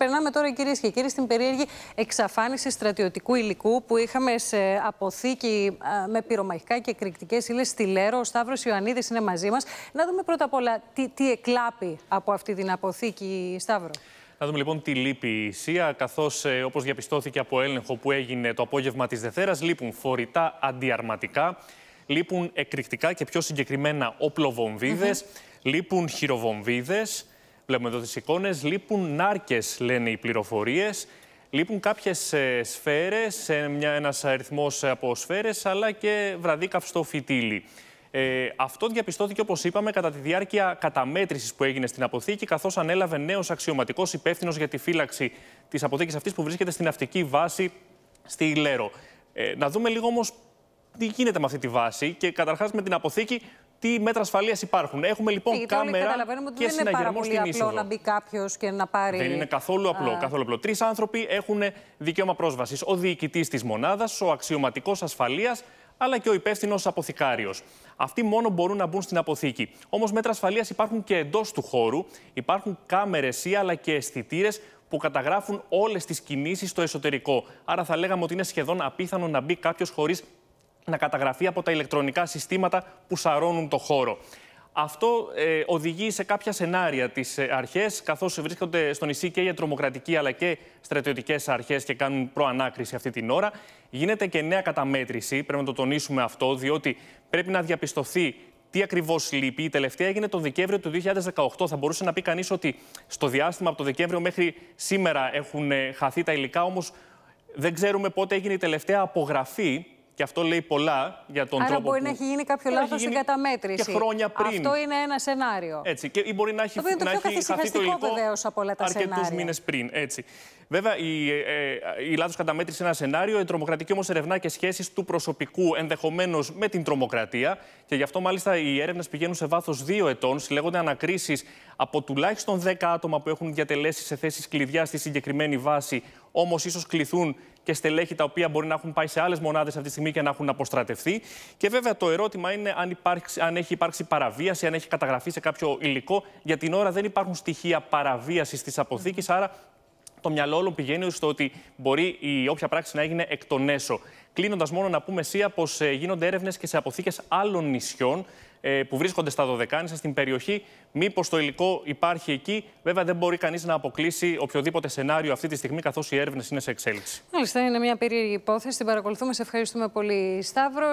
Περνάμε τώρα, κυρίες και κύριοι, στην περίεργη εξαφάνιση στρατιωτικού υλικού που είχαμε σε αποθήκη με πυρομαχικά και εκρηκτικές ύλες στη Λέρο. Ο Σταύρος Ιωαννίδης είναι μαζί μας. Να δούμε πρώτα απ' όλα τι, τι εκλάπει από αυτή την αποθήκη, Σταύρο. Να δούμε λοιπόν τι λείπει η ΣΥΑ, καθώς ε, όπως διαπιστώθηκε από έλεγχο που έγινε το απόγευμα της Δευτέρας, λείπουν φορητά αντιαρματικά, λείπουν εκρηκτικά και πιο συγκεκριμένα όπλο βομβίδε, mm -hmm. λείπουν χειροβομβίδες. Βλέπουμε εδώ τις εικόνες. Λείπουν νάρκες, λένε οι πληροφορίες. Λείπουν κάποιες σφαίρες, ε, ένας αριθμός από σφαίρες, αλλά και βραδύ καυστό φυτίλι. Ε, αυτό διαπιστώθηκε, όπως είπαμε, κατά τη διάρκεια καταμέτρησης που έγινε στην αποθήκη, καθώς ανέλαβε νέος αξιωματικός υπεύθυνος για τη φύλαξη της αποθήκης αυτής που βρίσκεται στην ναυτική βάση στη Λέρο. Ε, να δούμε λίγο όμως τι γίνεται με αυτή τη βάση και καταρχάς με την αποθήκη τι μέτρα ασφαλείας υπάρχουν. Έχουμε λοιπόν κάμερα. ότι και δεν είναι πάρα πολύ απλό να μπει κάποιος και να πάρει. Δεν είναι καθόλου απλό. Α. Καθόλου απλό. Τρεις άνθρωποι έχουν δικαίωμα πρόσβασης. Ο διοικητής της μονάδας, ο αξιωματικός ασφαλείας, αλλά και ο υπεύθυνος αποθηκάριος. Αυτοί μόνο μπορούν να μπουν στην αποθήκη. Όμως μέτρα ασφαλείας υπάρχουν και εντός του χώρου. Υπάρχουν κάμερες ή αλλά και αισθητήρες που καταγράφουν όλες τις κινήσεις στο εσωτερικό. Άρα θα λέγαμε ότι είναι σχεδόν απίθανο να μπει κάποιος χωρίς να καταγραφεί από τα ηλεκτρονικά συστήματα που σαρώνουν το χώρο. Αυτό ε, οδηγεί σε κάποια σενάρια τις ε, αρχές, καθώς βρίσκονται στο νησί και οι τρομοκρατικοί, αλλά και στρατιωτικές αρχές και κάνουν προανάκριση αυτή την ώρα. Γίνεται και νέα καταμέτρηση, πρέπει να το τονίσουμε αυτό, διότι πρέπει να διαπιστωθεί τι ακριβώς λείπει. Η τελευταία έγινε τον Δεκέμβριο του 2018. Θα μπορούσε να πει κανείς ότι στο διάστημα από τον Δεκέμβριο μέχρι σήμερα έχουν ε, χαθεί τα υλικά, όμως δεν ξέρουμε πότε έγινε η τελευταία απογραφή και αυτό λέει πολλά για τον Άρα τρόπο. Άρα μπορεί που... να έχει γίνει κάποιο λάθο στην καταμέτρηση. Και χρόνια πριν. Αυτό είναι ένα σενάριο. Έτσι. Και ή μπορεί να έχει, το είναι το πιο έχει βεβαίως από όλα τα σενάρια. αρκετού μήνες πριν. Έτσι. Βέβαια, η, ε, ε η λάθος καταμέτρηση είναι ένα σενάριο. Η τρομοκρατική όμως ερευνά και σχέσεις του προσωπικού ενδεχομένως με την τρομοκρατία. Και γι' αυτό μάλιστα οι έρευνες πηγαίνουν σε βάθος δύο ετών. Συλλέγονται ανακρίσεις από τουλάχιστον 10 άτομα που έχουν διατελέσει σε θέσεις κλειδιά στη συγκεκριμένη βάση. Όμως, ίσως κληθούν και στελέχη τα οποία μπορεί να έχουν πάει σε άλλες μονάδες αυτή τη στιγμή και να έχουν αποστρατευτεί. Και βέβαια το ερώτημα είναι αν, αν έχει υπάρξει παραβίαση, αν έχει καταγραφεί σε κάποιο υλικό. Για την ώρα δεν υπάρχουν στοιχεία παραβίασης της αποθήκης, άρα το μυαλό όλων πηγαίνει στο ότι μπορεί η όποια πράξη να έγινε εκ των έσω. Κλείνοντας, μόνο να πούμε, Σία, πως ε, γίνονται έρευνες και σε αποθήκες άλλων νησιών. Ε, που βρίσκονται στα Δωδεκάνησα, στην περιοχή. Μήπως το υλικό υπάρχει εκεί. Βέβαια, δεν μπορεί κανείς να αποκλείσει οποιοδήποτε σενάριο αυτή τη στιγμή, καθώς οι έρευνες είναι σε εξέλιξη. Μάλιστα, είναι μια περίεργη υπόθεση. Την παρακολουθούμε. Σε ευχαριστούμε πολύ, Σταύρο.